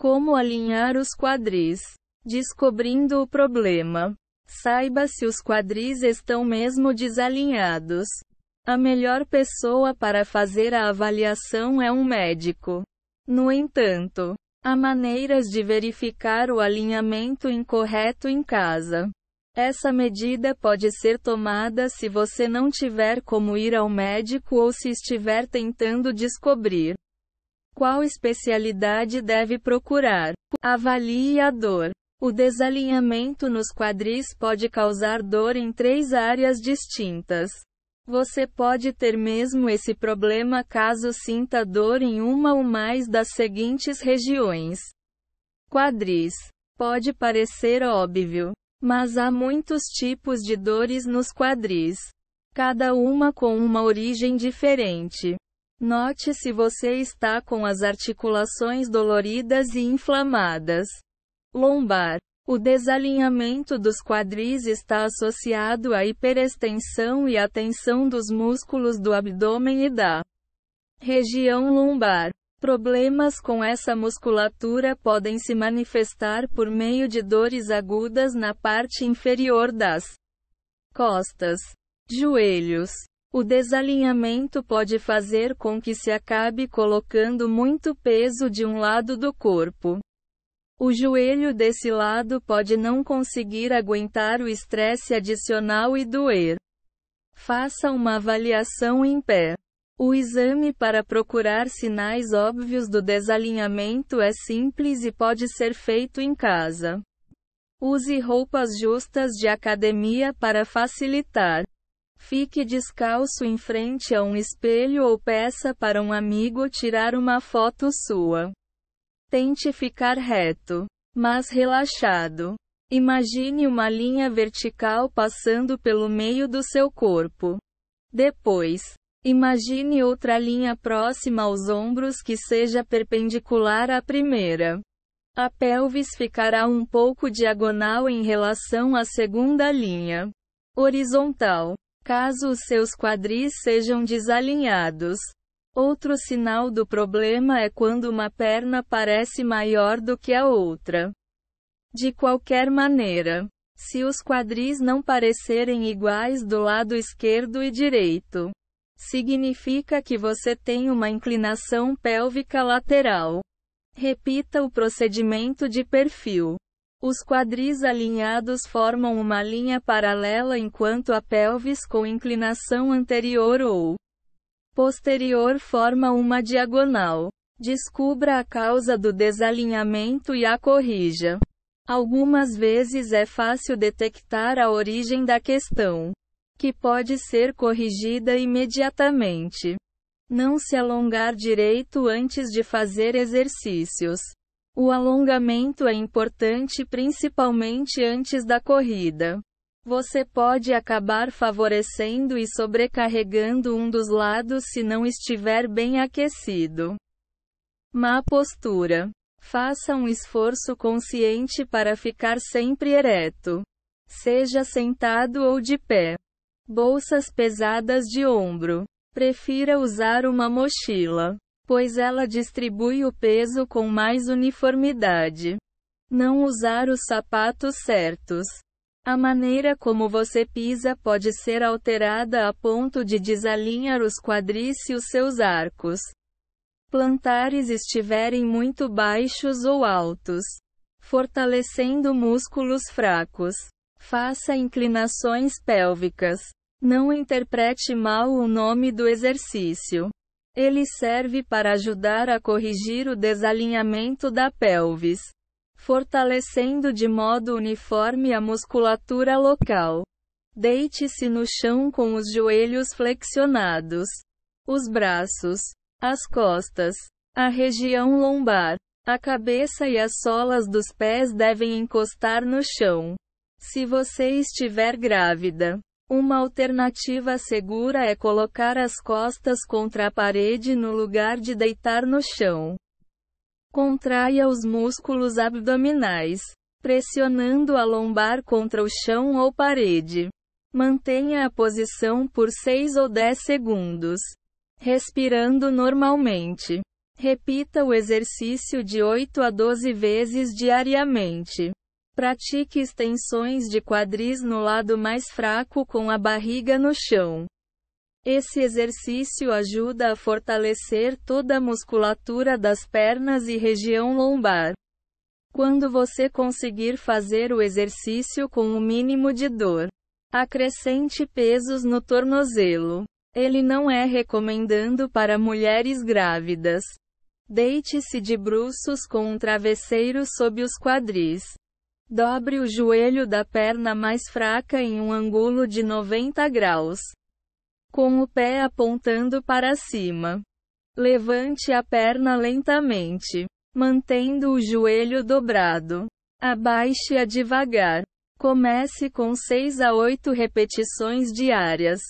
Como alinhar os quadris? Descobrindo o problema. Saiba se os quadris estão mesmo desalinhados. A melhor pessoa para fazer a avaliação é um médico. No entanto, há maneiras de verificar o alinhamento incorreto em casa. Essa medida pode ser tomada se você não tiver como ir ao médico ou se estiver tentando descobrir qual especialidade deve procurar? Avalie a dor. O desalinhamento nos quadris pode causar dor em três áreas distintas. Você pode ter mesmo esse problema caso sinta dor em uma ou mais das seguintes regiões: quadris. Pode parecer óbvio, mas há muitos tipos de dores nos quadris, cada uma com uma origem diferente. Note se você está com as articulações doloridas e inflamadas. Lombar. O desalinhamento dos quadris está associado à hiperextensão e à tensão dos músculos do abdômen e da região lombar. Problemas com essa musculatura podem se manifestar por meio de dores agudas na parte inferior das costas, joelhos, o desalinhamento pode fazer com que se acabe colocando muito peso de um lado do corpo. O joelho desse lado pode não conseguir aguentar o estresse adicional e doer. Faça uma avaliação em pé. O exame para procurar sinais óbvios do desalinhamento é simples e pode ser feito em casa. Use roupas justas de academia para facilitar. Fique descalço em frente a um espelho ou peça para um amigo tirar uma foto sua. Tente ficar reto, mas relaxado. Imagine uma linha vertical passando pelo meio do seu corpo. Depois, imagine outra linha próxima aos ombros que seja perpendicular à primeira. A pelvis ficará um pouco diagonal em relação à segunda linha. Horizontal caso os seus quadris sejam desalinhados. Outro sinal do problema é quando uma perna parece maior do que a outra. De qualquer maneira, se os quadris não parecerem iguais do lado esquerdo e direito, significa que você tem uma inclinação pélvica lateral. Repita o procedimento de perfil. Os quadris alinhados formam uma linha paralela enquanto a pelvis com inclinação anterior ou posterior forma uma diagonal. Descubra a causa do desalinhamento e a corrija. Algumas vezes é fácil detectar a origem da questão, que pode ser corrigida imediatamente. Não se alongar direito antes de fazer exercícios. O alongamento é importante principalmente antes da corrida. Você pode acabar favorecendo e sobrecarregando um dos lados se não estiver bem aquecido. Má postura. Faça um esforço consciente para ficar sempre ereto. Seja sentado ou de pé. Bolsas pesadas de ombro. Prefira usar uma mochila pois ela distribui o peso com mais uniformidade. Não usar os sapatos certos. A maneira como você pisa pode ser alterada a ponto de desalinhar os quadris e os seus arcos. Plantares estiverem muito baixos ou altos, fortalecendo músculos fracos. Faça inclinações pélvicas. Não interprete mal o nome do exercício. Ele serve para ajudar a corrigir o desalinhamento da pelvis, fortalecendo de modo uniforme a musculatura local. Deite-se no chão com os joelhos flexionados, os braços, as costas, a região lombar, a cabeça e as solas dos pés devem encostar no chão. Se você estiver grávida, uma alternativa segura é colocar as costas contra a parede no lugar de deitar no chão. Contraia os músculos abdominais, pressionando a lombar contra o chão ou parede. Mantenha a posição por 6 ou 10 segundos, respirando normalmente. Repita o exercício de 8 a 12 vezes diariamente. Pratique extensões de quadris no lado mais fraco com a barriga no chão. Esse exercício ajuda a fortalecer toda a musculatura das pernas e região lombar. Quando você conseguir fazer o exercício com o mínimo de dor, acrescente pesos no tornozelo. Ele não é recomendado para mulheres grávidas. Deite-se de bruços com um travesseiro sob os quadris. Dobre o joelho da perna mais fraca em um ângulo de 90 graus. Com o pé apontando para cima. Levante a perna lentamente, mantendo o joelho dobrado. Abaixe-a devagar. Comece com 6 a 8 repetições diárias,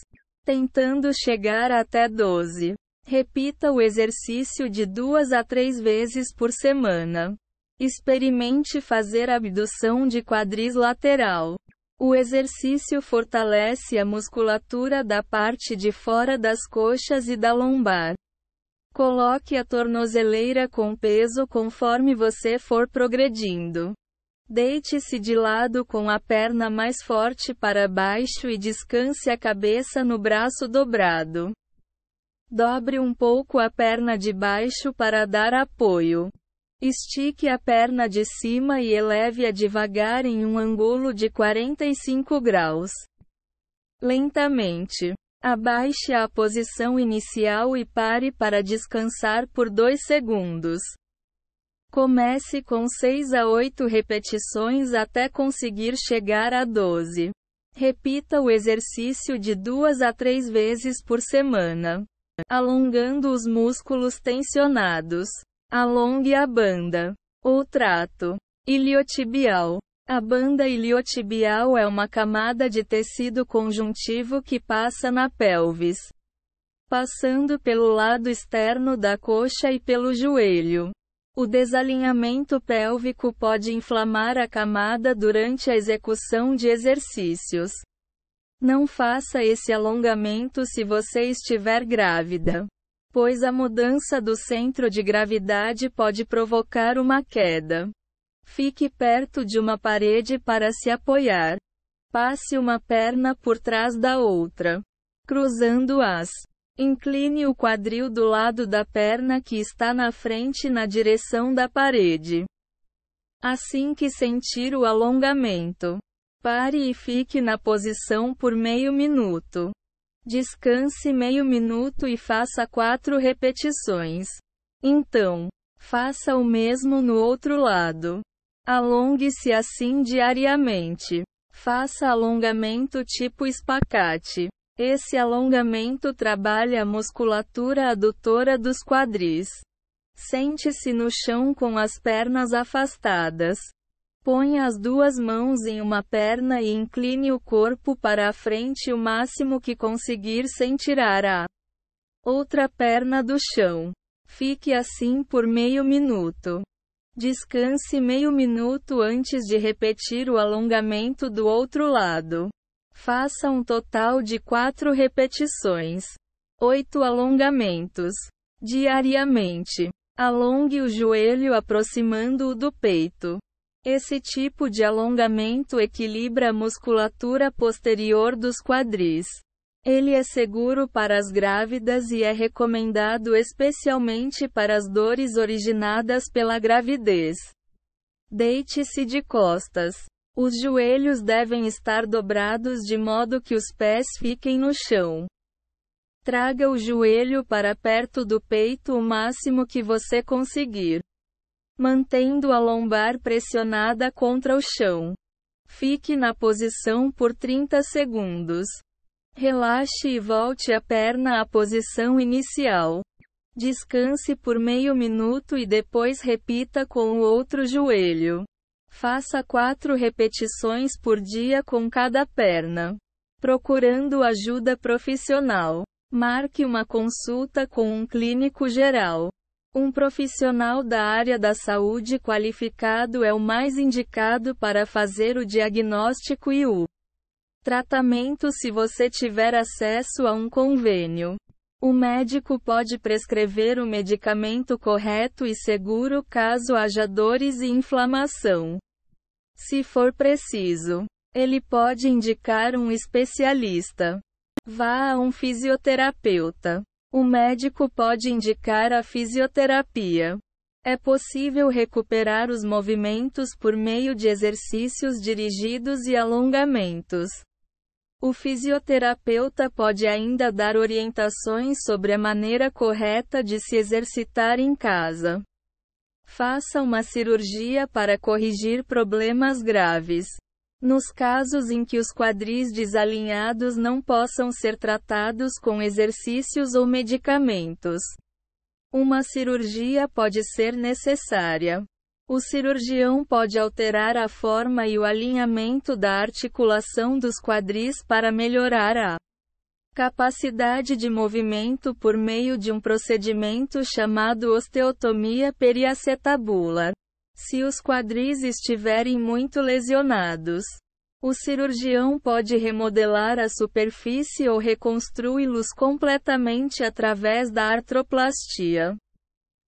tentando chegar até 12. Repita o exercício de duas a três vezes por semana. Experimente fazer abdução de quadris lateral. O exercício fortalece a musculatura da parte de fora das coxas e da lombar. Coloque a tornozeleira com peso conforme você for progredindo. Deite-se de lado com a perna mais forte para baixo e descanse a cabeça no braço dobrado. Dobre um pouco a perna de baixo para dar apoio. Estique a perna de cima e eleve-a devagar em um ângulo de 45 graus. Lentamente. Abaixe a posição inicial e pare para descansar por 2 segundos. Comece com 6 a 8 repetições até conseguir chegar a 12. Repita o exercício de 2 a 3 vezes por semana, alongando os músculos tensionados. Alongue a banda. O trato iliotibial. A banda iliotibial é uma camada de tecido conjuntivo que passa na pelvis, passando pelo lado externo da coxa e pelo joelho. O desalinhamento pélvico pode inflamar a camada durante a execução de exercícios. Não faça esse alongamento se você estiver grávida pois a mudança do centro de gravidade pode provocar uma queda. Fique perto de uma parede para se apoiar. Passe uma perna por trás da outra, cruzando-as. Incline o quadril do lado da perna que está na frente na direção da parede. Assim que sentir o alongamento, pare e fique na posição por meio minuto. Descanse meio minuto e faça quatro repetições. Então, faça o mesmo no outro lado. Alongue-se assim diariamente. Faça alongamento tipo espacate. Esse alongamento trabalha a musculatura adutora dos quadris. Sente-se no chão com as pernas afastadas. Ponha as duas mãos em uma perna e incline o corpo para a frente o máximo que conseguir sem tirar a outra perna do chão. Fique assim por meio minuto. Descanse meio minuto antes de repetir o alongamento do outro lado. Faça um total de quatro repetições. oito alongamentos. Diariamente. Alongue o joelho aproximando-o do peito. Esse tipo de alongamento equilibra a musculatura posterior dos quadris. Ele é seguro para as grávidas e é recomendado especialmente para as dores originadas pela gravidez. Deite-se de costas. Os joelhos devem estar dobrados de modo que os pés fiquem no chão. Traga o joelho para perto do peito o máximo que você conseguir mantendo a lombar pressionada contra o chão. Fique na posição por 30 segundos. Relaxe e volte a perna à posição inicial. Descanse por meio minuto e depois repita com o outro joelho. Faça quatro repetições por dia com cada perna. Procurando ajuda profissional. Marque uma consulta com um clínico geral. Um profissional da área da saúde qualificado é o mais indicado para fazer o diagnóstico e o tratamento se você tiver acesso a um convênio. O médico pode prescrever o medicamento correto e seguro caso haja dores e inflamação. Se for preciso, ele pode indicar um especialista. Vá a um fisioterapeuta. O médico pode indicar a fisioterapia. É possível recuperar os movimentos por meio de exercícios dirigidos e alongamentos. O fisioterapeuta pode ainda dar orientações sobre a maneira correta de se exercitar em casa. Faça uma cirurgia para corrigir problemas graves. Nos casos em que os quadris desalinhados não possam ser tratados com exercícios ou medicamentos, uma cirurgia pode ser necessária. O cirurgião pode alterar a forma e o alinhamento da articulação dos quadris para melhorar a capacidade de movimento por meio de um procedimento chamado osteotomia periacetabular. Se os quadris estiverem muito lesionados, o cirurgião pode remodelar a superfície ou reconstruí-los completamente através da artroplastia.